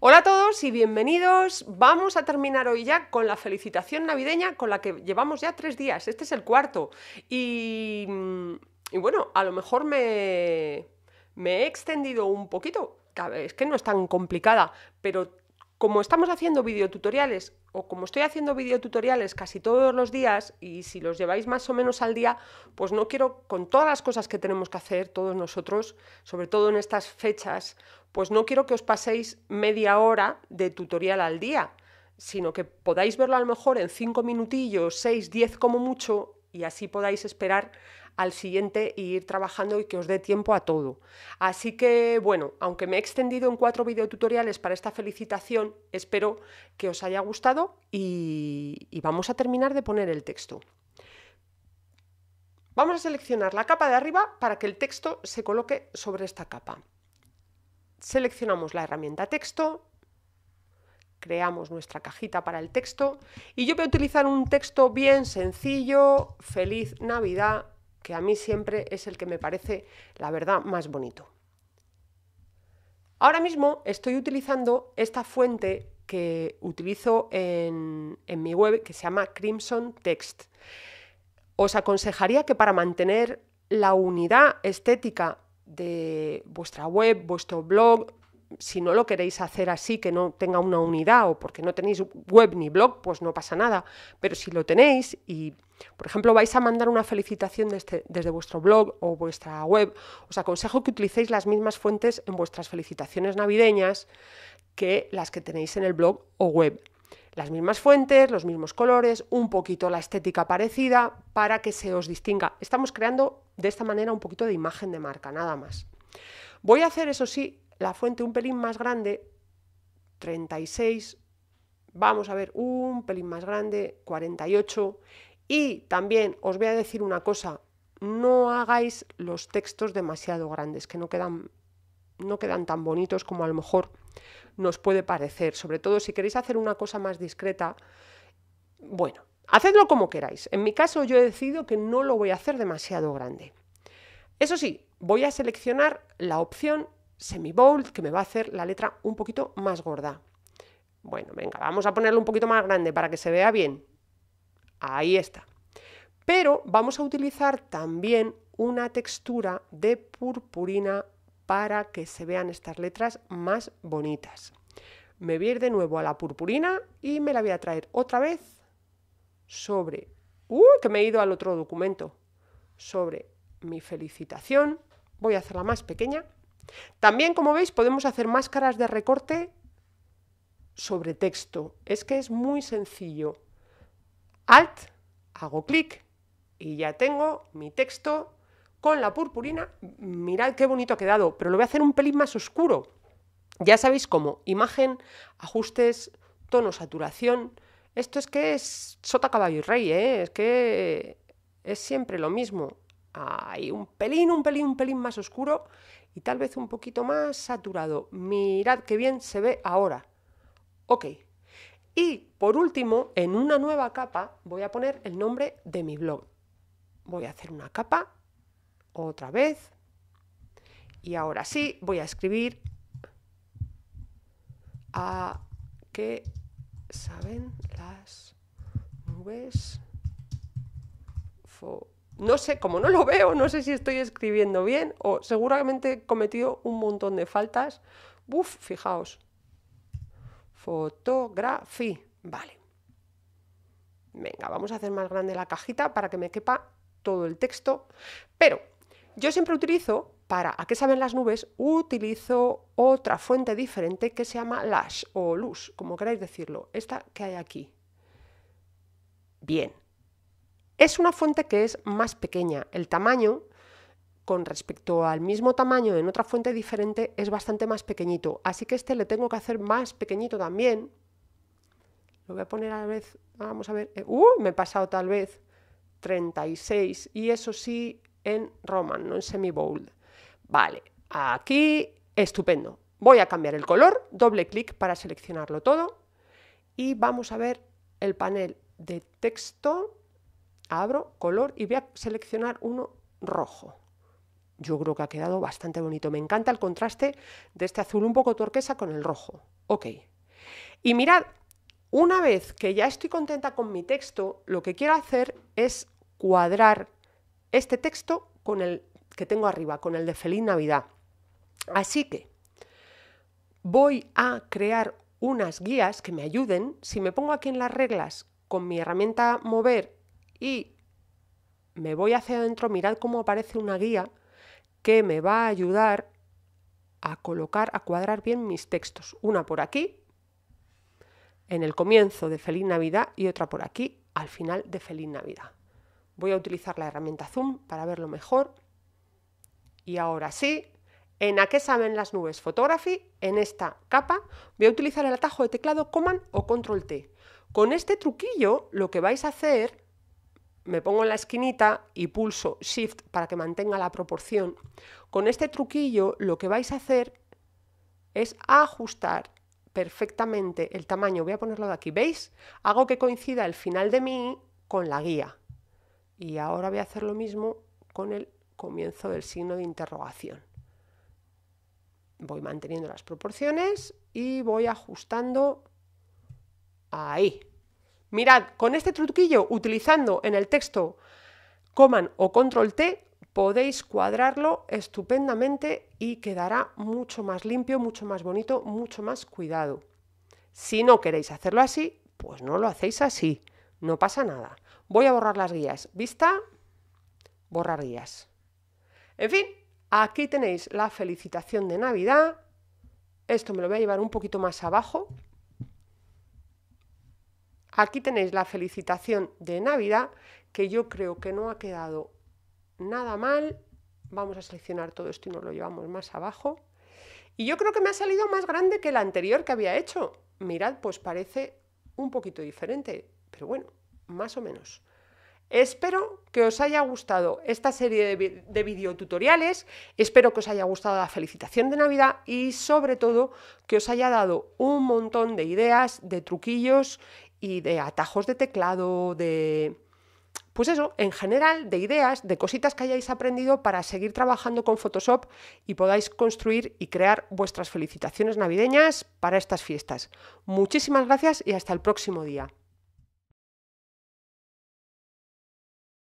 Hola a todos y bienvenidos. Vamos a terminar hoy ya con la felicitación navideña con la que llevamos ya tres días. Este es el cuarto. Y, mm, bueno, a lo mejor me, me he extendido un poquito. Es que no es tan complicada, pero como estamos haciendo videotutoriales o como estoy haciendo videotutoriales casi todos los días y si los lleváis más o menos al día, pues no quiero con todas las cosas que tenemos que hacer todos nosotros, sobre todo en estas fechas, pues no quiero que os paséis media hora de tutorial al día, sino que podáis verlo a lo mejor en cinco minutillos, seis, diez como mucho y así podáis esperar al siguiente e ir trabajando y que os dé tiempo a todo. Así que bueno, aunque me he extendido en cuatro videotutoriales para esta felicitación, espero que os haya gustado y, y vamos a terminar de poner el texto. Vamos a seleccionar la capa de arriba para que el texto se coloque sobre esta capa. Seleccionamos la herramienta texto, creamos nuestra cajita para el texto y yo voy a utilizar un texto bien sencillo, feliz Navidad que a mí siempre es el que me parece, la verdad, más bonito. Ahora mismo estoy utilizando esta fuente que utilizo en, en, mi web que se llama Crimson Text. Os aconsejaría que para mantener la unidad estética de vuestra web, vuestro blog, si no lo queréis hacer así, que no tenga una unidad o porque no tenéis web ni blog, pues no pasa nada. Pero si lo tenéis y, por ejemplo, vais a mandar una felicitación desde, desde vuestro blog o vuestra web, os aconsejo que utilicéis las mismas fuentes en vuestras felicitaciones navideñas que las que tenéis en el blog o web. Las mismas fuentes, los mismos colores, un poquito la estética parecida para que se os distinga. Estamos creando de esta manera un poquito de imagen de marca, nada más. Voy a hacer, eso sí, la fuente un pelín más grande, 36, vamos a ver un pelín más grande, 48. Y también os voy a decir una cosa, no hagáis los textos demasiado grandes, que no quedan, no quedan tan bonitos como a lo mejor nos puede parecer. Sobre todo si queréis hacer una cosa más discreta, bueno, hacedlo como queráis. En mi caso yo he decidido que no lo voy a hacer demasiado grande. Eso sí, voy a seleccionar la opción semi-bold que me va a hacer la letra un poquito más gorda. Bueno, venga, vamos a ponerlo un poquito más grande para que se vea bien. Ahí está. Pero vamos a utilizar también una textura de purpurina para que se vean estas letras más bonitas. Me voy a ir de nuevo a la purpurina y me la voy a traer otra vez sobre... ¡Uh! Que me he ido al otro documento. Sobre mi felicitación. Voy a hacerla más pequeña también, como veis, podemos hacer máscaras de recorte sobre texto. Es que es muy sencillo. Alt, hago clic y ya tengo mi texto con la purpurina. Mirad qué bonito ha quedado, pero lo voy a hacer un pelín más oscuro. Ya sabéis cómo, imagen, ajustes, tono, saturación. Esto es que es sota, caballo y rey, ¿eh? es que es siempre lo mismo. Hay un pelín, un pelín, un pelín más oscuro y tal vez un poquito más saturado. Mirad qué bien se ve ahora. Ok. Y por último, en una nueva capa voy a poner el nombre de mi blog. Voy a hacer una capa otra vez. Y ahora sí, voy a escribir a qué saben las nubes no sé, como no lo veo, no sé si estoy escribiendo bien o seguramente he cometido un montón de faltas. Uf, fijaos. Fotografía. Vale. Venga, vamos a hacer más grande la cajita para que me quepa todo el texto. Pero yo siempre utilizo, para ¿A qué saben las nubes? Utilizo otra fuente diferente que se llama Lash o Luz, como queráis decirlo. Esta que hay aquí. Bien, es una fuente que es más pequeña. El tamaño, con respecto al mismo tamaño en otra fuente diferente, es bastante más pequeñito. Así que este le tengo que hacer más pequeñito también. Lo voy a poner a la vez, vamos a ver. Eh, ¡Uh! Me he pasado tal vez 36. Y eso sí, en Roman, no en semi-bold. Vale, aquí, estupendo. Voy a cambiar el color, doble clic para seleccionarlo todo. Y vamos a ver el panel de texto abro color y voy a seleccionar uno rojo. Yo creo que ha quedado bastante bonito. Me encanta el contraste de este azul un poco turquesa con el rojo. Ok. Y mirad, una vez que ya estoy contenta con mi texto, lo que quiero hacer es cuadrar este texto con el que tengo arriba, con el de Feliz Navidad. Así que voy a crear unas guías que me ayuden. Si me pongo aquí en las reglas con mi herramienta mover y me voy hacia adentro, mirad cómo aparece una guía que me va a ayudar a colocar, a cuadrar bien mis textos. Una por aquí, en el comienzo de Feliz Navidad y otra por aquí, al final de Feliz Navidad. Voy a utilizar la herramienta Zoom para verlo mejor. Y ahora sí, en A qué saben las nubes Photography, en esta capa, voy a utilizar el atajo de teclado Command o Control T. Con este truquillo lo que vais a hacer me pongo en la esquinita y pulso Shift para que mantenga la proporción. Con este truquillo lo que vais a hacer es ajustar perfectamente el tamaño. Voy a ponerlo de aquí, ¿veis? Hago que coincida el final de mi con la guía. Y ahora voy a hacer lo mismo con el comienzo del signo de interrogación. Voy manteniendo las proporciones y voy ajustando ahí. Mirad, con este truquillo, utilizando en el texto coman o control T, podéis cuadrarlo estupendamente y quedará mucho más limpio, mucho más bonito, mucho más cuidado. Si no queréis hacerlo así, pues no lo hacéis así, no pasa nada. Voy a borrar las guías. Vista, borrar guías. En fin, aquí tenéis la felicitación de Navidad. Esto me lo voy a llevar un poquito más abajo Aquí tenéis la felicitación de Navidad, que yo creo que no ha quedado nada mal. Vamos a seleccionar todo esto y nos lo llevamos más abajo. Y yo creo que me ha salido más grande que la anterior que había hecho. Mirad, pues parece un poquito diferente, pero bueno, más o menos. Espero que os haya gustado esta serie de, videotutoriales, espero que os haya gustado la felicitación de Navidad y sobre todo que os haya dado un montón de ideas, de truquillos y de atajos de teclado, de... Pues eso, en general, de ideas, de cositas que hayáis aprendido para seguir trabajando con Photoshop y podáis construir y crear vuestras felicitaciones navideñas para estas fiestas. Muchísimas gracias y hasta el próximo día.